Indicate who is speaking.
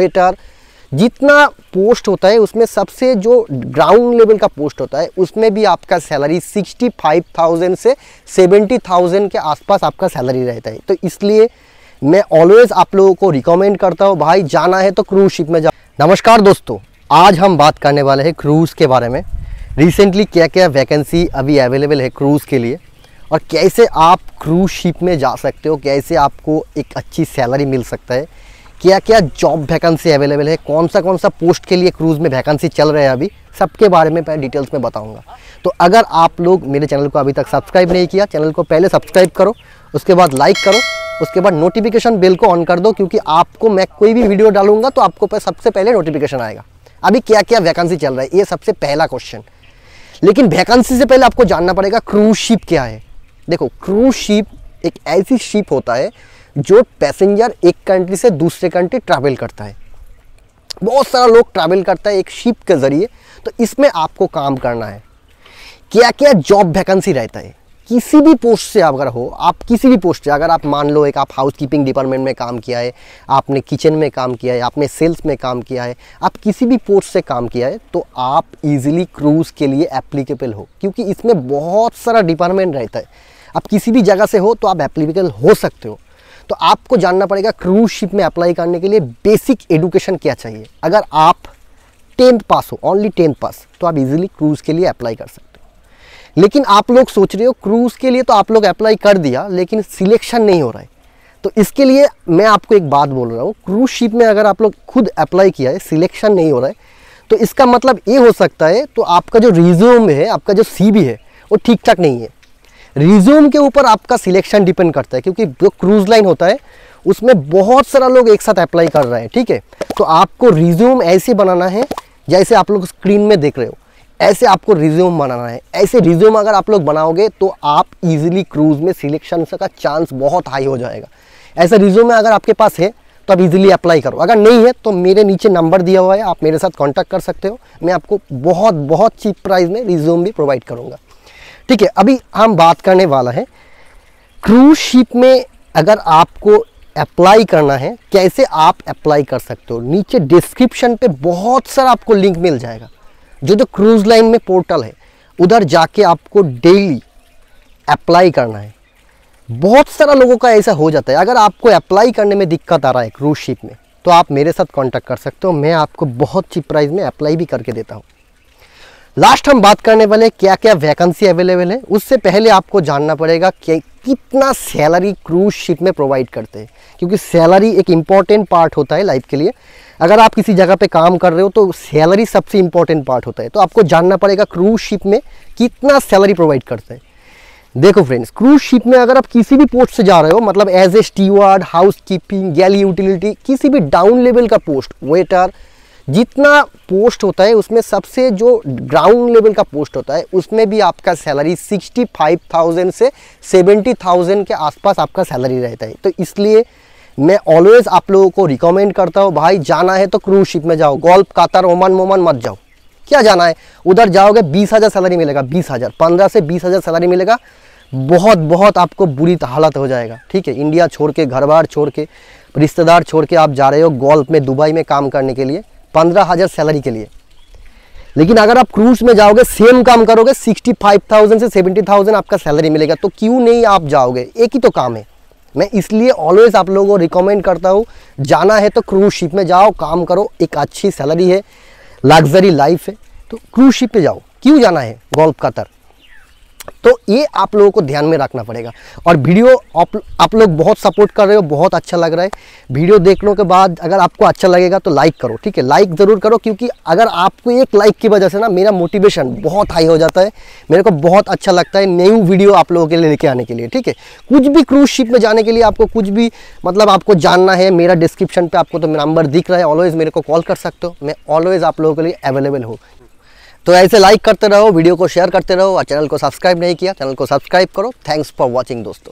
Speaker 1: waiter जितना post होता है उसमें सबसे जो ग्राउंड लेवल का पोस्ट होता है उसमें भी आपका सैलरी 65,000 से 70,000 के आसपास आपका सैलरी रहता है तो इसलिए मैं ऑलवेज आप लोगों को रिकमेंड करता हूँ भाई जाना है तो क्रूज शिप में जा नमस्कार दोस्तों आज हम बात करने वाले हैं क्रूज़ के बारे में रिसेंटली क्या क्या वैकेंसी अभी अवेलेबल है क्रूज़ के लिए और कैसे आप क्रूज शिप में जा सकते हो कैसे आपको एक अच्छी सैलरी मिल सकता है क्या क्या जॉब वैकेंसी अवेलेबल है कौन सा कौन सा पोस्ट के लिए क्रूज़ में वैकेंसी चल रहे हैं अभी सबके बारे में मैं डिटेल्स में बताऊंगा तो अगर आप लोग मेरे चैनल को अभी तक सब्सक्राइब नहीं किया चैनल को पहले सब्सक्राइब करो उसके बाद लाइक करो उसके बाद नोटिफिकेशन बिल को ऑन कर दो क्योंकि आपको मैं कोई भी वीडियो डालूंगा तो आपको सबसे पहले नोटिफिकेशन आएगा अभी क्या क्या वैकेंसी चल रहा है ये सबसे पहला क्वेश्चन लेकिन वैकेंसी से पहले आपको जानना पड़ेगा क्रूज शिप क्या है देखो क्रूज शिप एक ऐसी शिप होता है जो पैसेंजर एक कंट्री से दूसरे कंट्री ट्रैवल करता है बहुत सारा लोग ट्रैवल करता है एक शिप के ज़रिए तो इसमें आपको काम करना है क्या क्या जॉब वैकेंसी रहता है किसी भी पोस्ट से अगर हो आप किसी भी पोस्ट से अगर आप मान लो एक आप हाउस कीपिंग डिपार्टमेंट में काम किया है आपने किचन में काम किया है आपने सेल्स में काम किया है आप किसी भी पोस्ट से काम किया है तो आप इजीली क्रूज़ के लिए एप्लीकेबल हो क्योंकि इसमें बहुत सारा डिपार्टमेंट रहता है आप किसी भी जगह से हो तो आप एप्लीकेबल हो सकते हो तो आपको जानना पड़ेगा क्रूज शिप में अप्लाई करने के लिए बेसिक एडुकेशन क्या चाहिए अगर आप टेंथ पास हो ओनली टेंथ पास तो आप इजीली क्रूज़ के लिए अप्लाई कर सकते हो लेकिन आप लोग सोच रहे हो क्रूज़ के लिए तो आप लोग अप्लाई कर दिया लेकिन सिलेक्शन नहीं हो रहा है तो इसके लिए मैं आपको एक बात बोल रहा हूँ क्रूज शिप में अगर आप लोग खुद अप्लाई किया है सिलेक्शन नहीं हो रहा है तो इसका मतलब ये हो सकता है तो आपका जो रिज्यूम है आपका जो सी है वो ठीक ठाक नहीं है रिज्यूम के ऊपर आपका सिलेक्शन डिपेंड करता है क्योंकि जो क्रूज लाइन होता है उसमें बहुत सारा लोग एक साथ अप्लाई कर रहे हैं ठीक है तो आपको रिज्यूम ऐसे बनाना है जैसे आप लोग स्क्रीन में देख रहे हो ऐसे आपको रिज्यूम बनाना है ऐसे रिज्यूम अगर आप लोग बनाओगे तो आप इजीली क्रूज में सिलेक्शन का चांस बहुत हाई हो जाएगा ऐसा रिज्यूम अगर आपके पास है तो आप इजीली अप्लाई करो अगर नहीं है तो मेरे नीचे नंबर दिया हुआ है आप मेरे साथ कॉन्टैक्ट कर सकते हो मैं आपको बहुत बहुत चीप प्राइस में रिज्यूम भी प्रोवाइड करूँगा ठीक है अभी हम बात करने वाला है क्रूज शिप में अगर आपको अप्लाई करना है कैसे आप अप्लाई कर सकते हो नीचे डिस्क्रिप्शन पे बहुत सारा आपको लिंक मिल जाएगा जो जो क्रूज़ लाइन में पोर्टल है उधर जाके आपको डेली अप्लाई करना है बहुत सारा लोगों का ऐसा हो जाता है अगर आपको अप्लाई करने में दिक्कत आ रहा है क्रूज शिप में तो आप मेरे साथ कांटेक्ट कर सकते हो मैं आपको बहुत चीप प्राइस में अप्लाई भी करके देता हूँ लास्ट हम बात करने वाले क्या क्या वैकेंसी अवेलेबल है उससे पहले आपको जानना पड़ेगा कि कितना सैलरी क्रूज शिप में प्रोवाइड करते हैं क्योंकि सैलरी एक इम्पॉर्टेंट पार्ट होता है लाइफ के लिए अगर आप किसी जगह पे काम कर रहे हो तो सैलरी सबसे इम्पॉर्टेंट पार्ट होता है तो आपको जानना पड़ेगा क्रूज शिप में कितना सैलरी प्रोवाइड करते हैं देखो फ्रेंड्स क्रूज शिप में अगर आप किसी भी पोस्ट से जा रहे हो मतलब as a steward housekeeping galley utility किसी भी डाउन लेवल का पोस्ट वेटर जितना पोस्ट होता है उसमें सबसे जो ग्राउंड लेवल का पोस्ट होता है उसमें भी आपका सैलरी सिक्सटी फाइव थाउजेंड से सेवेंटी थाउजेंड के आसपास आपका सैलरी रहता है तो इसलिए मैं ऑलवेज़ आप लोगों को रिकमेंड करता हूँ भाई जाना है तो क्रूज शिप में जाओ गोल्फ कातर ओमान मोमन मत जाओ क्या जाना है उधर जाओगे बीस हज़ार सैलरी मिलेगा बीस हज़ार पंद्रह से बीस हज़ार सैलरी मिलेगा बहुत बहुत आपको बुरी हालत हो जाएगा ठीक है इंडिया छोड़ के घर बार छोड़ के रिश्तेदार छोड़ के आप जा रहे हो गोल्फ में दुबई में काम करने के लिए पंद्रह हज़ार सैलरी के लिए लेकिन अगर आप क्रूज में जाओगे सेम काम करोगे सिक्सटी फाइव थाउजेंड से सेवेंटी थाउजेंड आपका सैलरी मिलेगा तो क्यों नहीं आप जाओगे एक ही तो काम है मैं इसलिए ऑलवेज आप लोगों को रिकमेंड करता हूँ जाना है तो क्रूज शिप में जाओ काम करो एक अच्छी सैलरी है लग्जरी लाइफ है तो क्रूज शिप पर जाओ क्यों जाना है गोल्फ कतर तो ये आप लोगों को ध्यान में रखना पड़ेगा और वीडियो आप आप लोग बहुत सपोर्ट कर रहे हो बहुत अच्छा लग रहा है वीडियो देखने के बाद अगर आपको अच्छा लगेगा तो लाइक करो ठीक है लाइक ज़रूर करो क्योंकि अगर आपको एक लाइक की वजह से ना मेरा मोटिवेशन बहुत हाई हो जाता है मेरे को बहुत अच्छा लगता है न्यू वीडियो आप लोगों के लिए लेके आने के लिए ठीक है कुछ भी क्रूज शिप में जाने के लिए आपको कुछ भी मतलब आपको जानना है मेरा डिस्क्रिप्शन पर आपको तो नंबर दिख रहा है ऑलवेज़ मेरे को कॉल कर सकते हो मैं ऑलवेज़ आप लोगों के लिए अवेलेबल हूँ तो ऐसे लाइक करते रहो वीडियो को शेयर करते रहो और चैनल को सब्सक्राइब नहीं किया चैनल को सब्सक्राइब करो थैंक्स फॉर वॉचिंग दोस्तों